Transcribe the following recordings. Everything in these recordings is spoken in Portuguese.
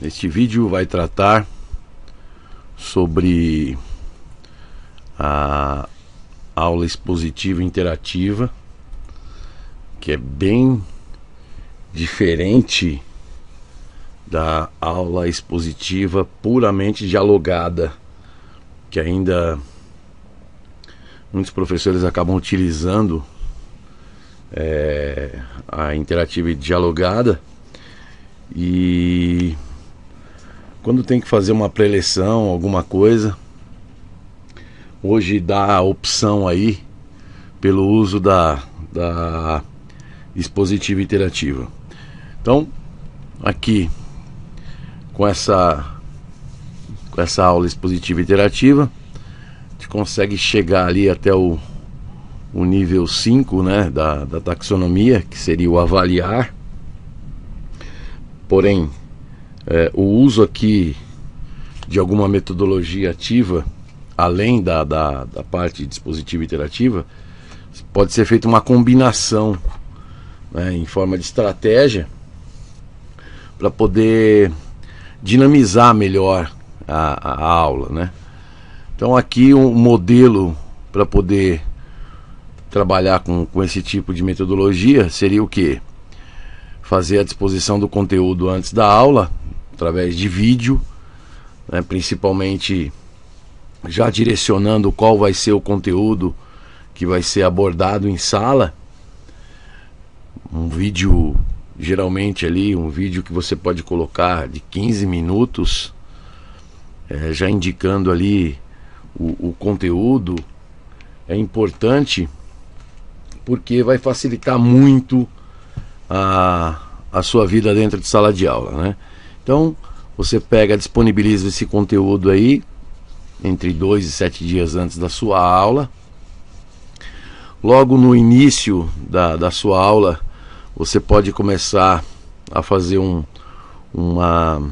Este vídeo vai tratar sobre a aula expositiva interativa, que é bem diferente da aula expositiva puramente dialogada, que ainda muitos professores acabam utilizando é, a interativa dialogada e quando tem que fazer uma preleção, alguma coisa, hoje dá a opção aí pelo uso da, da dispositiva interativa. Então, aqui com essa com essa aula expositiva interativa, a gente consegue chegar ali até o, o nível 5 né, da, da taxonomia, que seria o avaliar. Porém, é, o uso aqui de alguma metodologia ativa, além da, da, da parte dispositiva interativa, pode ser feita uma combinação né, em forma de estratégia para poder dinamizar melhor a, a, aula. Né? Então, aqui um modelo para poder trabalhar com, com esse tipo de metodologia seria o que? Fazer a disposição do conteúdo antes da aula através de vídeo, né, principalmente já direcionando qual vai ser o conteúdo que vai ser abordado em sala. Um vídeo, geralmente ali, um vídeo que você pode colocar de 15 minutos, é, já indicando ali o, o conteúdo, é importante porque vai facilitar muito a, a sua vida dentro de sala de aula, né? Então, você pega, disponibiliza esse conteúdo aí, entre dois e sete dias antes da sua aula. Logo no início da, da sua aula, você pode começar a fazer um, uma,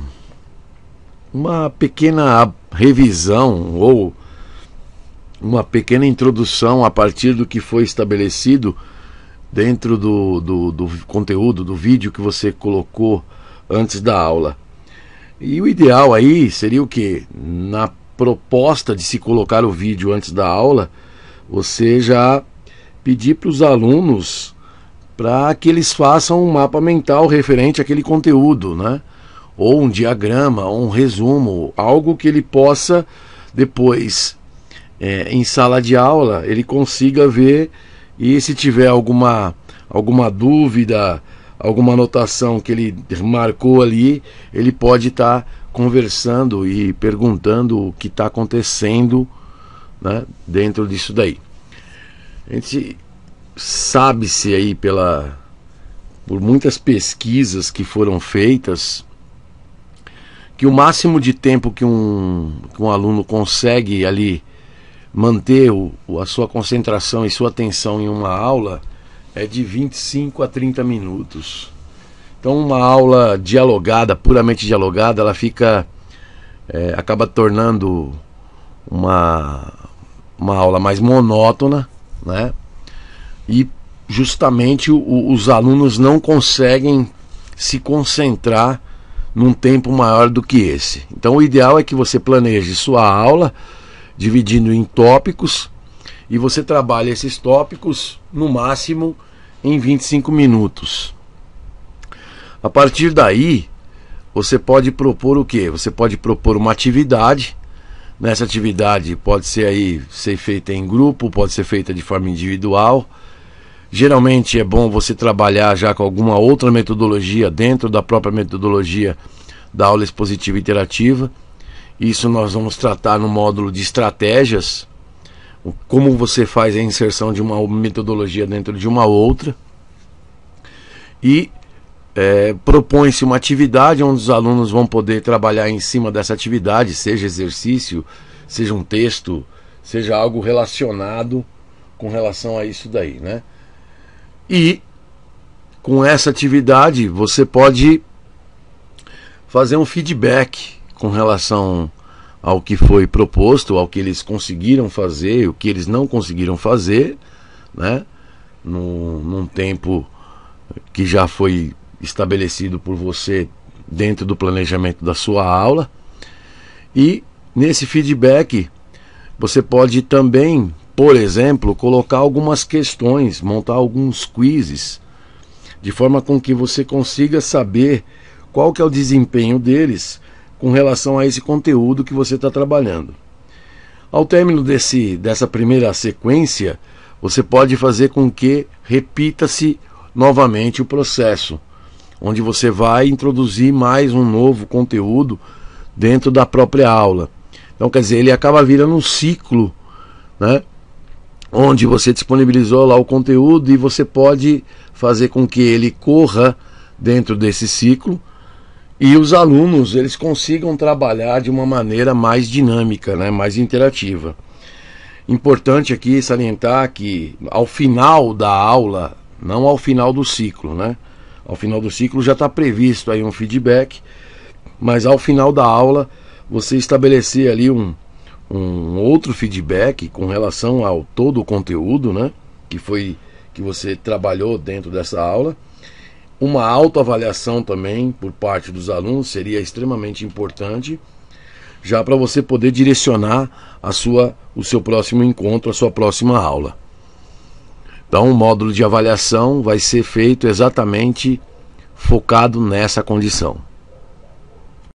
uma pequena revisão ou uma pequena introdução a partir do que foi estabelecido dentro do, do, do conteúdo, do vídeo que você colocou antes da aula. E o ideal aí seria o que? Na proposta de se colocar o vídeo antes da aula, você já pedir para os alunos para que eles façam um mapa mental referente àquele conteúdo, né? Ou um diagrama, ou um resumo, algo que ele possa depois, é, em sala de aula, ele consiga ver e se tiver alguma, alguma dúvida, alguma anotação que ele marcou ali, ele pode estar tá conversando e perguntando o que está acontecendo né, dentro disso daí. A gente sabe-se aí pela por muitas pesquisas que foram feitas que o máximo de tempo que um, que um aluno consegue ali manter o, a sua concentração e sua atenção em uma aula é de 25 a 30 minutos. Então, uma aula dialogada, puramente dialogada, ela fica. É, acaba tornando uma, uma aula mais monótona, né? E justamente o, os alunos não conseguem se concentrar num tempo maior do que esse. Então, o ideal é que você planeje sua aula dividindo em tópicos e você trabalha esses tópicos no máximo em 25 minutos. A partir daí, você pode propor o que? Você pode propor uma atividade. Nessa atividade pode ser aí ser feita em grupo, pode ser feita de forma individual. Geralmente é bom você trabalhar já com alguma outra metodologia dentro da própria metodologia da aula expositiva interativa. Isso nós vamos tratar no módulo de estratégias, como você faz a inserção de uma metodologia dentro de uma outra. E é, propõe-se uma atividade onde os alunos vão poder trabalhar em cima dessa atividade, seja exercício, seja um texto, seja algo relacionado com relação a isso daí, né? E com essa atividade você pode fazer um feedback com relação ao que foi proposto, ao que eles conseguiram fazer, o que eles não conseguiram fazer, né? Num, num tempo que já foi estabelecido por você dentro do planejamento da sua aula. E nesse feedback, você pode também, por exemplo, colocar algumas questões, montar alguns quizzes, de forma com que você consiga saber qual que é o desempenho deles com relação a esse conteúdo que você está trabalhando. Ao término desse, dessa primeira sequência, você pode fazer com que repita-se novamente o processo, onde você vai introduzir mais um novo conteúdo dentro da própria aula. Então, quer dizer, ele acaba virando um ciclo, né? onde você disponibilizou lá o conteúdo e você pode fazer com que ele corra dentro desse ciclo e os alunos eles consigam trabalhar de uma maneira mais dinâmica, né, mais interativa. Importante aqui salientar que ao final da aula, não ao final do ciclo, né? Ao final do ciclo já está previsto aí um feedback, mas ao final da aula você estabelecer ali um, um outro feedback com relação ao todo o conteúdo, né? Que foi que você trabalhou dentro dessa aula uma autoavaliação também por parte dos alunos seria extremamente importante, já para você poder direcionar a sua, o seu próximo encontro, a sua próxima aula. Então, o módulo de avaliação vai ser feito exatamente focado nessa condição.